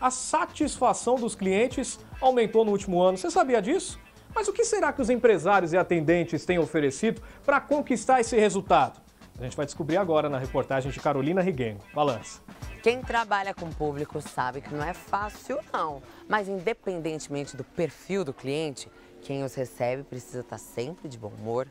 a satisfação dos clientes aumentou no último ano. Você sabia disso? Mas o que será que os empresários e atendentes têm oferecido para conquistar esse resultado? A gente vai descobrir agora na reportagem de Carolina Riguengo. Balança. Quem trabalha com público sabe que não é fácil, não. Mas, independentemente do perfil do cliente, quem os recebe precisa estar tá sempre de bom humor,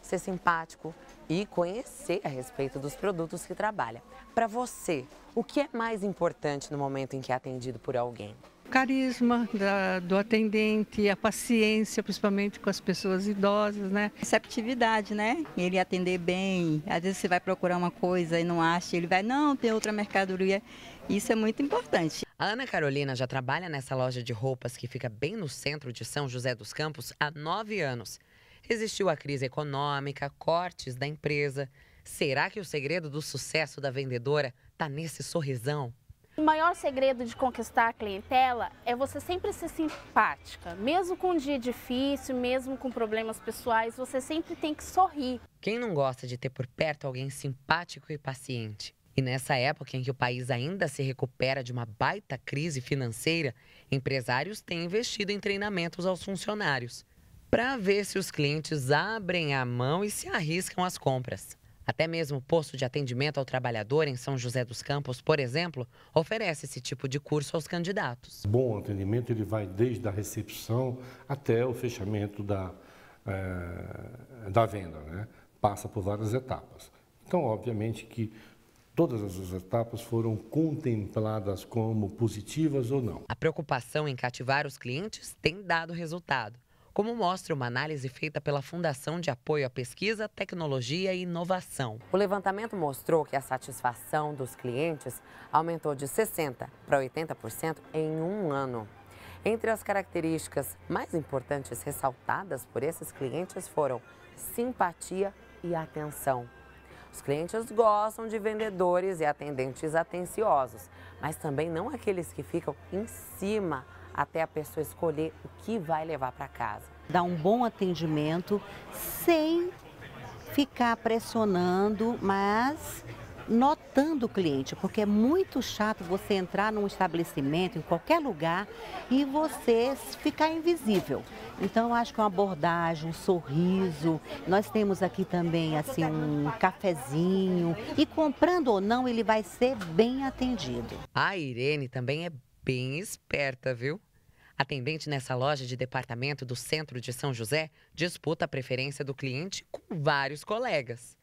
ser simpático e conhecer a respeito dos produtos que trabalha. Para você, o que é mais importante no momento em que é atendido por alguém? carisma da, do atendente, a paciência, principalmente com as pessoas idosas, né? Receptividade, né? Ele atender bem. Às vezes você vai procurar uma coisa e não acha, ele vai, não, tem outra mercadoria. Isso é muito importante. A Ana Carolina já trabalha nessa loja de roupas que fica bem no centro de São José dos Campos há nove anos. Existiu a crise econômica, cortes da empresa. Será que o segredo do sucesso da vendedora está nesse sorrisão? O maior segredo de conquistar a clientela é você sempre ser simpática. Mesmo com um dia difícil, mesmo com problemas pessoais, você sempre tem que sorrir. Quem não gosta de ter por perto alguém simpático e paciente? E nessa época em que o país ainda se recupera de uma baita crise financeira, empresários têm investido em treinamentos aos funcionários para ver se os clientes abrem a mão e se arriscam às compras. Até mesmo o posto de atendimento ao trabalhador em São José dos Campos, por exemplo, oferece esse tipo de curso aos candidatos. Bom atendimento ele vai desde a recepção até o fechamento da, é, da venda, né? passa por várias etapas. Então, obviamente que Todas as etapas foram contempladas como positivas ou não. A preocupação em cativar os clientes tem dado resultado como mostra uma análise feita pela Fundação de Apoio à Pesquisa, Tecnologia e Inovação. O levantamento mostrou que a satisfação dos clientes aumentou de 60% para 80% em um ano. Entre as características mais importantes ressaltadas por esses clientes foram simpatia e atenção. Os clientes gostam de vendedores e atendentes atenciosos, mas também não aqueles que ficam em cima até a pessoa escolher o que vai levar para casa. Dar um bom atendimento sem ficar pressionando, mas notando o cliente, porque é muito chato você entrar num estabelecimento, em qualquer lugar, e você ficar invisível. Então, eu acho que é uma abordagem, um sorriso, nós temos aqui também, assim, um cafezinho, e comprando ou não, ele vai ser bem atendido. A Irene também é bem esperta, viu? Atendente nessa loja de departamento do centro de São José disputa a preferência do cliente com vários colegas.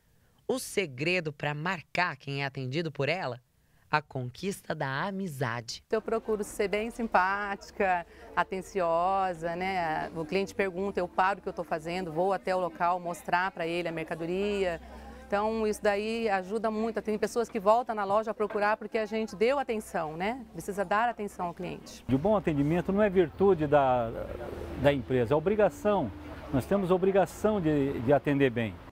O segredo para marcar quem é atendido por ela? A conquista da amizade. Eu procuro ser bem simpática, atenciosa, né? O cliente pergunta, eu paro o que eu estou fazendo, vou até o local mostrar para ele a mercadoria, então, isso daí ajuda muito. Tem pessoas que voltam na loja a procurar porque a gente deu atenção, né? Precisa dar atenção ao cliente. De bom atendimento não é virtude da, da empresa, é obrigação. Nós temos obrigação de, de atender bem.